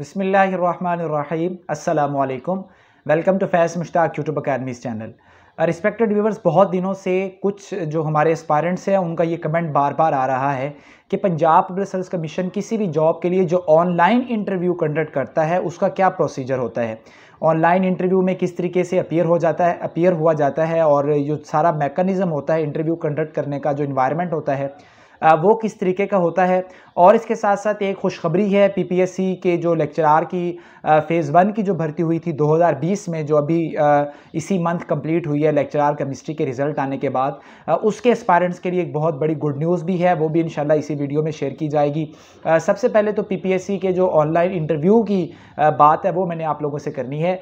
बिसमीम अल्लाम welcome to Faiz Mushtaq YouTube academy channel respected viewers बहुत दिनों से कुछ जो हमारे एस्पायरेंट्स हैं उनका ये कमेंट बार बार आ रहा है कि पंजाब पब्लिक सर्विस कमीशन किसी भी जॉब के लिए जो ऑनलाइन इंटरव्यू कंडक्ट करता है उसका क्या प्रोसीजर होता है ऑनलाइन इंटरव्यू में किस तरीके से अपीयर हो जाता है अपीयर हुआ जाता है और जो सारा मेकनिज़म होता है इंटरव्यू कंडक्ट करने का जो इन्वायरमेंट होता है वो किस तरीके का होता है और इसके साथ साथ एक खुशखबरी है पीपीएससी के जो लेक्चरार की फ़ेज़ वन की जो भर्ती हुई थी 2020 में जो अभी इसी मंथ कंप्लीट हुई है लेक्चरार केमिस्ट्री के रिज़ल्ट आने के बाद उसके एस्पायरेंट्स के लिए एक बहुत बड़ी गुड न्यूज़ भी है वो भी इन इसी वीडियो में शेयर की जाएगी सबसे पहले तो पी के जो ऑनलाइन इंटरव्यू की बात है वो मैंने आप लोगों से करनी है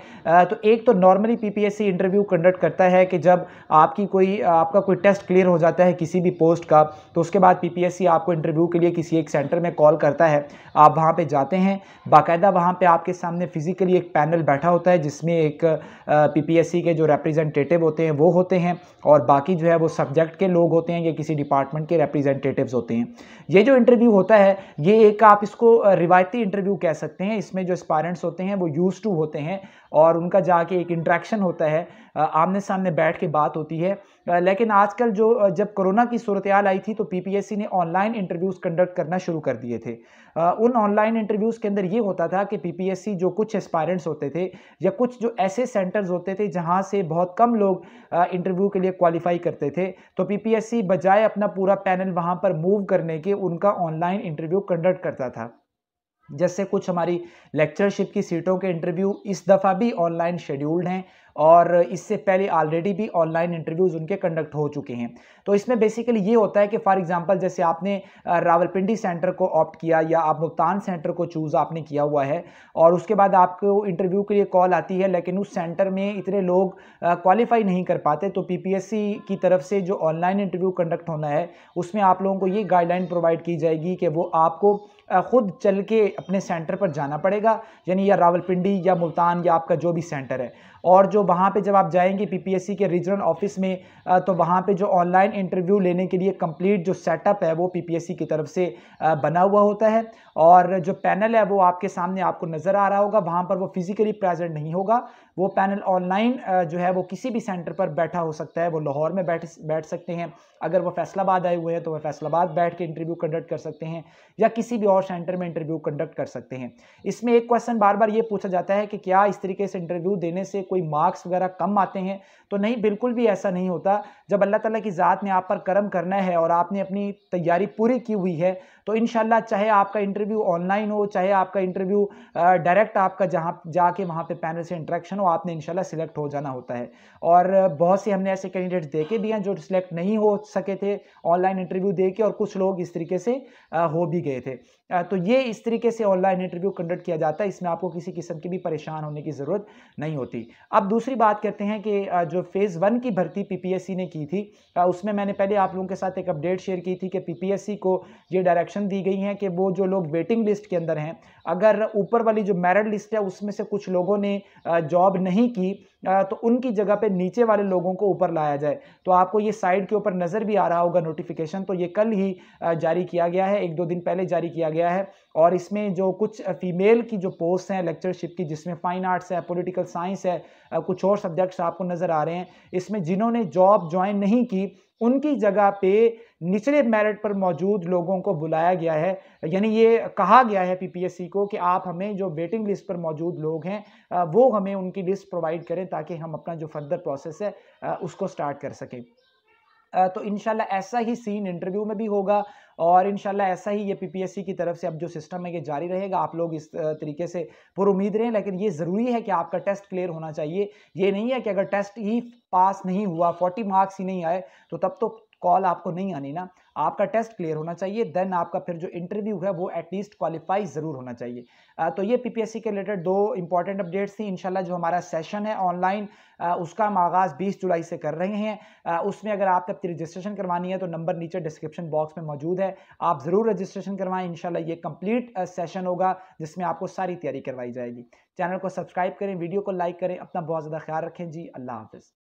तो एक तो नॉर्मली पी इंटरव्यू कंडक्ट करता है कि जब आपकी कोई आपका कोई टेस्ट क्लियर हो जाता है किसी भी पोस्ट का तो उसके बाद पीपीएससी आपको इंटरव्यू के लिए किसी एक सेंटर में कॉल करता है आप वहाँ पे जाते हैं बाकायदा वहाँ पे आपके सामने फिजिकली एक पैनल बैठा होता है जिसमें एक पीपीएससी के जो रिप्रेजेंटेटिव होते हैं वो होते हैं और बाकी जो है वो सब्जेक्ट के लोग होते हैं या किसी डिपार्टमेंट के रिप्रेजेंटेटिव होते हैं ये जो इंटरव्यू होता है ये एक आप इसको रिवायती इंटरव्यू कह सकते हैं इसमें जो स्पारेंट्स होते हैं वो यूज़ टू होते हैं और उनका जाके एक इंट्रैक्शन होता है आमने सामने बैठ के बात होती है लेकिन आजकल जो जब कोरोना की सूरत आई थी तो पीपीएससी ने ऑनलाइन इंटरव्यूज़ कंडक्ट करना शुरू कर दिए थे उन ऑनलाइन इंटरव्यूज़ के अंदर ये होता था कि पीपीएससी जो कुछ एस्पायरेंट्स होते थे या कुछ जो ऐसे सेंटर्स होते थे जहाँ से बहुत कम लोग इंटरव्यू के लिए क्वालिफाई करते थे तो पीपीएससी बजाय अपना पूरा पैनल वहाँ पर मूव करने के उनका ऑनलाइन इंटरव्यू कंडक्ट करता था जैसे कुछ हमारी लेक्चरशिप की सीटों के इंटरव्यू इस दफ़ा भी ऑनलाइन शेड्यूल्ड हैं और इससे पहले ऑलरेडी भी ऑनलाइन इंटरव्यूज़ उनके कंडक्ट हो चुके हैं तो इसमें बेसिकली ये होता है कि फॉर एग्जांपल जैसे आपने रावलपिंडी सेंटर को ऑप्ट किया या आप मुल्तान सेंटर को चूज़ आपने किया हुआ है और उसके बाद आपको इंटरव्यू के लिए कॉल आती है लेकिन उस सेंटर में इतने लोग क्वालिफाई नहीं कर पाते तो पी की तरफ से जो ऑनलाइन इंटरव्यू कंडक्ट होना है उसमें आप लोगों को ये गाइडलाइन प्रोवाइड की जाएगी कि वो आपको ख़ुद चल के अपने सेंटर पर जाना पड़ेगा यानी या रावलपिंडी या मुल्तान या आपका जो भी सेंटर है और जो वहाँ पे जब आप जाएंगे पीपीएससी के रीजनल ऑफिस में तो वहाँ पे जो ऑनलाइन इंटरव्यू लेने के लिए कंप्लीट जो सेटअप है वो पीपीएससी की तरफ से बना हुआ होता है और जो पैनल है वो आपके सामने आपको नज़र आ रहा होगा वहाँ पर वो फिज़िकली प्रेजेंट नहीं होगा वो पैनल ऑनलाइन जो है वो किसी भी सेंटर पर बैठा हो सकता है वो लाहौर में बैठ बैठ सकते हैं अगर वो फैसलाबाद आए हुए हैं तो वह फैसलाबाद बैठ के इंटरव्यू कंडक्ट कर सकते हैं या किसी भी और और सेंटर में इंटरव्यू कंडक्ट कर सकते हैं इसमें एक क्वेश्चन बार बार ये पूछा जाता है कि क्या इस तरीके से इंटरव्यू देने से कोई मार्क्स वगैरह कम आते हैं तो नहीं बिल्कुल भी ऐसा नहीं होता जब अल्लाह तला की ज़ात ने आप पर कर्म करना है और आपने अपनी तैयारी पूरी की हुई है तो इन चाहे आपका इंटरव्यू ऑनलाइन हो चाहे आपका इंटरव्यू डायरेक्ट आपका जहाँ जाके वहाँ पर पैनल से इंट्रैक्शन हो आपने इनशाला सिलेक्ट हो जाना होता है और बहुत से हमने ऐसे कैंडिडेट्स देखे भी हैं जो सिलेक्ट नहीं हो सके थे ऑनलाइन इंटरव्यू दे के और कुछ लोग इस तरीके से हो भी गए थे तो ये इस तरीके से ऑनलाइन इंटरव्यू कंडक्ट किया जाता है इसमें आपको किसी किस्म की भी परेशान होने की ज़रूरत नहीं होती अब दूसरी बात करते हैं कि जो फ़ेज़ वन की भर्ती पीपीएससी ने की थी उसमें मैंने पहले आप लोगों के साथ एक अपडेट शेयर की थी कि पीपीएससी को ये डायरेक्शन दी गई है कि वो जो लोग वेटिंग लिस्ट के अंदर हैं अगर ऊपर वाली जो मेरिट लिस्ट है उसमें से कुछ लोगों ने जॉब नहीं की तो उनकी जगह पे नीचे वाले लोगों को ऊपर लाया जाए तो आपको ये साइड के ऊपर नज़र भी आ रहा होगा नोटिफिकेशन तो ये कल ही जारी किया गया है एक दो दिन पहले जारी किया गया है और इसमें जो कुछ फीमेल की जो पोस्ट हैं लेक्चरशिप की जिसमें फ़ाइन आर्ट्स है पॉलिटिकल साइंस है कुछ और सब्जेक्ट्स आपको नज़र आ रहे हैं इसमें जिन्होंने जॉब ज्वाइन नहीं की उनकी जगह पे निचले मेरिट पर मौजूद लोगों को बुलाया गया है यानी ये कहा गया है पीपीएससी को कि आप हमें जो वेटिंग लिस्ट पर मौजूद लोग हैं वो हमें उनकी लिस्ट प्रोवाइड करें ताकि हम अपना जो फर्दर प्रोसेस है उसको स्टार्ट कर सकें तो इनशाला ऐसा ही सीन इंटरव्यू में भी होगा और इनशाला ऐसा ही ये पीपीएससी की तरफ से अब जो सिस्टम है ये जारी रहेगा आप लोग इस तरीके से पुरुद उम्मीद रहें लेकिन ये ज़रूरी है कि आपका टेस्ट क्लियर होना चाहिए ये नहीं है कि अगर टेस्ट ही पास नहीं हुआ 40 मार्क्स ही नहीं आए तो तब तो कॉल आपको नहीं आनी ना आपका टेस्ट क्लियर होना चाहिए देन आपका फिर जो इंटरव्यू है वो एटलीस्ट क्वालिफाई ज़रूर होना चाहिए आ, तो ये पीपीएससी के रिलेटेड दो इंपॉर्टेंट अपडेट्स थी इनशाला जो हमारा सेशन है ऑनलाइन उसका हम आगाज़ बीस जुलाई से कर रहे हैं आ, उसमें अगर आपने अपनी रजिस्ट्रेशन करवानी है तो नंबर नीचे डिस्क्रिप्शन बॉक्स में मौजूद है आप ज़रूर रजिस्ट्रेशन करवाएं इन ये कम्प्लीट सेशन होगा जिसमें आपको सारी तैयारी करवाई जाएगी चैनल को सब्सक्राइब करें वीडियो को लाइक करें अपना बहुत ज़्यादा ख्याल रखें जी अल्लाह हाफिज़